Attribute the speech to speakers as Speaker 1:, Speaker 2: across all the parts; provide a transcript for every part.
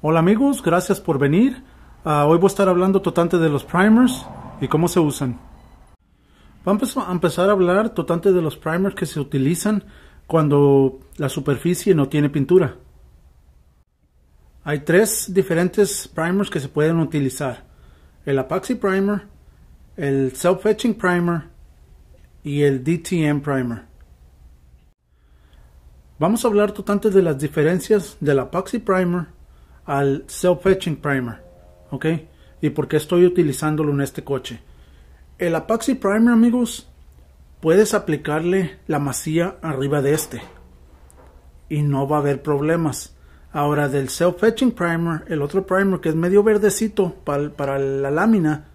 Speaker 1: Hola amigos, gracias por venir. Ah, hoy voy a estar hablando totalmente de los primers y cómo se usan. Vamos a empezar a hablar totalmente de los primers que se utilizan cuando la superficie no tiene pintura. Hay tres diferentes primers que se pueden utilizar. El Apaxi Primer, el Self Fetching Primer y el DTM Primer. Vamos a hablar totalmente de las diferencias del Apaxi Primer al self fetching primer, ¿ok? Y por qué estoy utilizándolo en este coche. El epoxy primer, amigos, puedes aplicarle la masía arriba de este y no va a haber problemas. Ahora del self fetching primer, el otro primer que es medio verdecito para, para la lámina,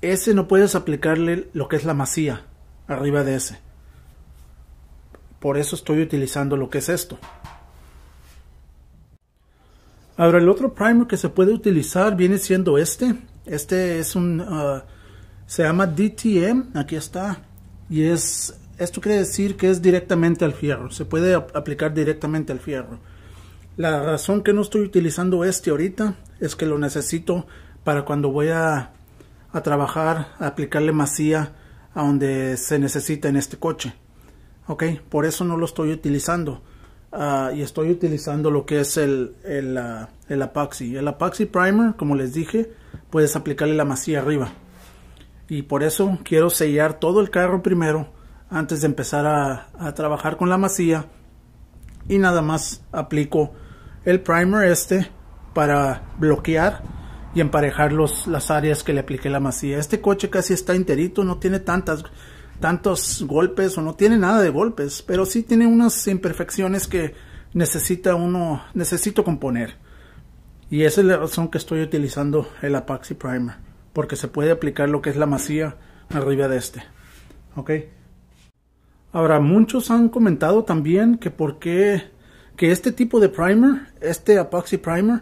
Speaker 1: ese no puedes aplicarle lo que es la masía arriba de ese. Por eso estoy utilizando lo que es esto. Ahora el otro primer que se puede utilizar viene siendo este. Este es un, ah, se llama DTM, aquí está. Y es, esto quiere decir que es directamente al fierro, se puede aplicar directamente al fierro. La razón que no estoy utilizando este ahorita es que lo necesito para cuando voy a, a trabajar, a aplicarle masía a donde se necesita en este coche. Ok, por eso no lo estoy utilizando. Ah, y estoy utilizando lo que es el, el, ah, el, Apaxi. El Apaxi Primer, como les dije, puedes aplicarle la masilla arriba. Y por eso quiero sellar todo el carro primero antes de empezar a, trabajar con la masilla. Y nada más aplico el primer este para bloquear y emparejar los, las áreas que le apliqué la masilla. Este coche casi está enterito, no tiene tantas tantos golpes o no tiene nada de golpes, pero sí tiene unas imperfecciones que necesita uno, necesito componer. Y esa es la razón que estoy utilizando el epoxy Primer, porque se puede aplicar lo que es la masía arriba de este. ¿Ok? Ahora, muchos han comentado también que por que este tipo de primer, este epoxy primer,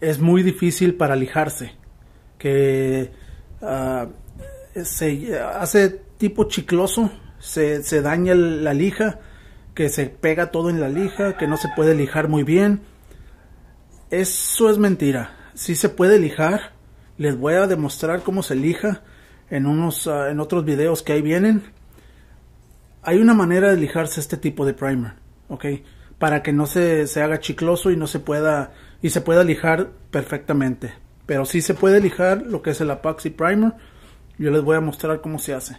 Speaker 1: es muy difícil para lijarse. Que ah, se hace tipo chicloso, se, se daña la lija, que se pega todo en la lija, que no se puede lijar muy bien. Eso es mentira. Si se puede lijar, les voy a demostrar cómo se lija en, unos, ah, en otros videos que ahí vienen. Hay una manera de lijarse este tipo de primer, ¿ok? Para que no se, se haga chicloso y no se pueda, y se pueda lijar perfectamente. Pero si se puede lijar lo que es el epoxy primer yo les voy a mostrar cómo se hace.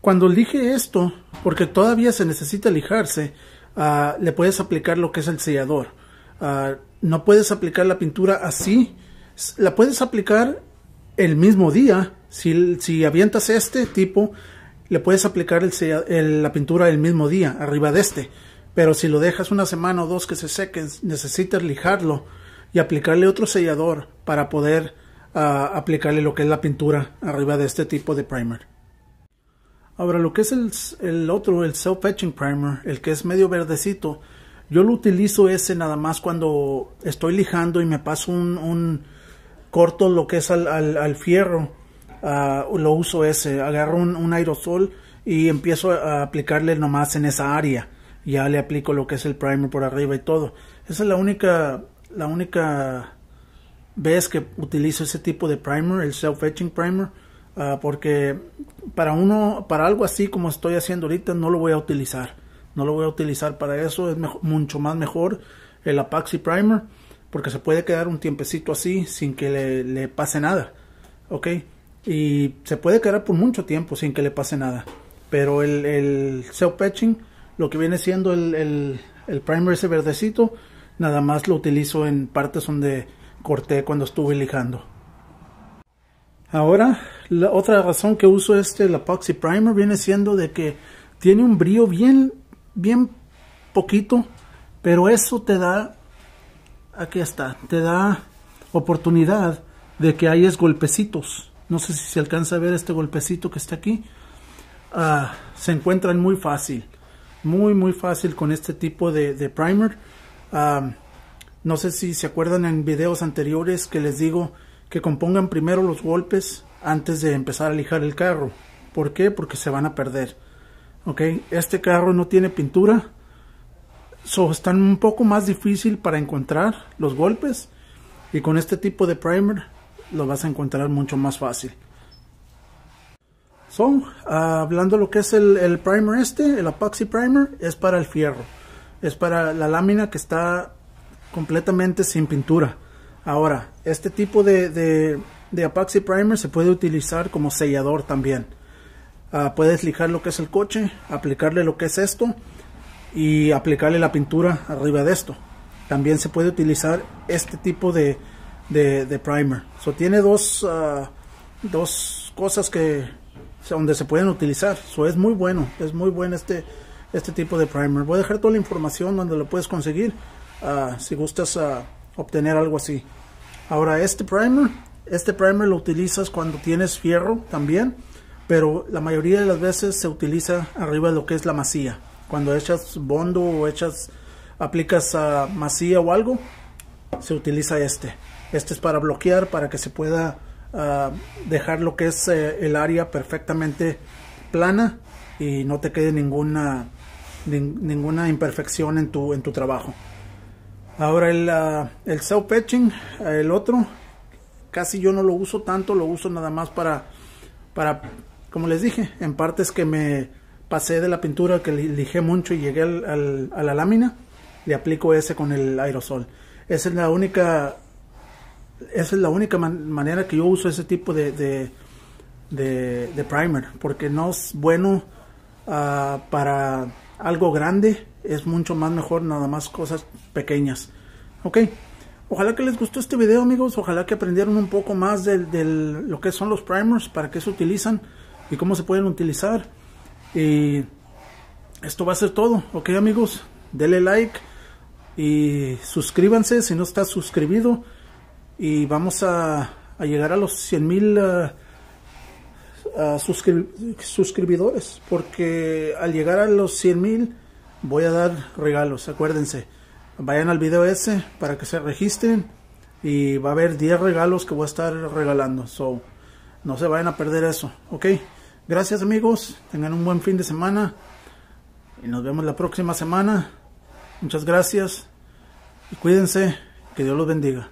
Speaker 1: Cuando dije esto, porque todavía se necesita lijarse, ah, le puedes aplicar lo que es el sellador. Ah, no puedes aplicar la pintura así. La puedes aplicar el mismo día. Si, si avientas este tipo, le puedes aplicar la pintura el mismo día, arriba de este. Pero si lo dejas una semana o dos que se seque, necesitas lijarlo y aplicarle otro sellador para poder aplicarle lo que es la pintura arriba de este tipo de primer. Ahora lo que es el, otro, el Self Etching Primer, el que es medio verdecito, yo lo utilizo ese nada más cuando estoy lijando y me paso un, corto lo que es al, fierro, ah, lo uso ese, agarro un, un, aerosol y empiezo a aplicarle nomás en esa área, ya le aplico lo que es el primer por arriba y todo. Esa es la única, la única ves que utilizo ese tipo de primer, el self-etching primer, ah, porque para uno, para algo así como estoy haciendo ahorita, no lo voy a utilizar. No lo voy a utilizar para eso, es mucho más mejor el Apaxi Primer, porque se puede quedar un tiempecito así sin que le, pase nada, ¿ok? Y se puede quedar por mucho tiempo sin que le pase nada. Pero el, self-etching, lo que viene siendo el, el, el primer ese verdecito, nada más lo utilizo en partes donde corté cuando estuve lijando. Ahora, la otra razón que uso este el epoxy primer viene siendo de que tiene un brillo bien, bien poquito, pero eso te da, aquí está, te da oportunidad de que es golpecitos. No sé si se alcanza a ver este golpecito que está aquí. Ah, se encuentran muy fácil, muy muy fácil con este tipo de, primer. Ah, no sé si se acuerdan en videos anteriores que les digo que compongan primero los golpes antes de empezar a lijar el carro. ¿Por qué? Porque se van a perder. ¿Ok? Este carro no tiene pintura. So, están un poco más difícil para encontrar los golpes. Y con este tipo de primer lo vas a encontrar mucho más fácil. So, hablando lo que es el, el primer este, el epoxy primer, es para el fierro. Es para la lámina que está completamente sin pintura. Ahora, este tipo de, de, primer se puede utilizar como sellador también. Ah, puedes lijar lo que es el coche, aplicarle lo que es esto y aplicarle la pintura arriba de esto. También se puede utilizar este tipo de, de, de primer. So, tiene dos, ah, dos cosas que donde se pueden utilizar. So, es muy bueno, es muy bueno este, este tipo de primer. Voy a dejar toda la información donde lo puedes conseguir. Ah, si gustas ah, obtener algo así. Ahora este primer, este primer lo utilizas cuando tienes fierro también, pero la mayoría de las veces se utiliza arriba de lo que es la masilla Cuando echas bondo o echas, aplicas ah, masilla o algo, se utiliza este. Este es para bloquear, para que se pueda dejar lo que es eh, el área perfectamente plana y no te quede ninguna, ninguna imperfección en tu, en tu trabajo. Ahora el, ah, el patching, el otro, casi yo no lo uso tanto, lo uso nada más para, para, como les dije, en partes que me pasé de la pintura, que lijé mucho y llegué al, a la lámina, le aplico ese con el aerosol. Esa es la única, esa es la única manera que yo uso ese tipo de, de, primer, porque no es bueno ah, para algo grande es mucho más mejor, nada más cosas pequeñas. Ok, ojalá que les gustó este video amigos, ojalá que aprendieron un poco más de, lo que son los primers, para qué se utilizan y cómo se pueden utilizar. Y esto va a ser todo, ok amigos, denle like y suscríbanse si no está suscribido y vamos a, llegar a los 100 mil... Eh, eh, suscriptores suscribidores porque al llegar a los 100 mil voy a dar regalos, acuérdense. Vayan al video ese para que se registren y va a haber 10 regalos que voy a estar regalando. So, no se vayan a perder eso, ¿ok? Gracias amigos, tengan un buen fin de semana y nos vemos la próxima semana. Muchas gracias y cuídense, que Dios los bendiga.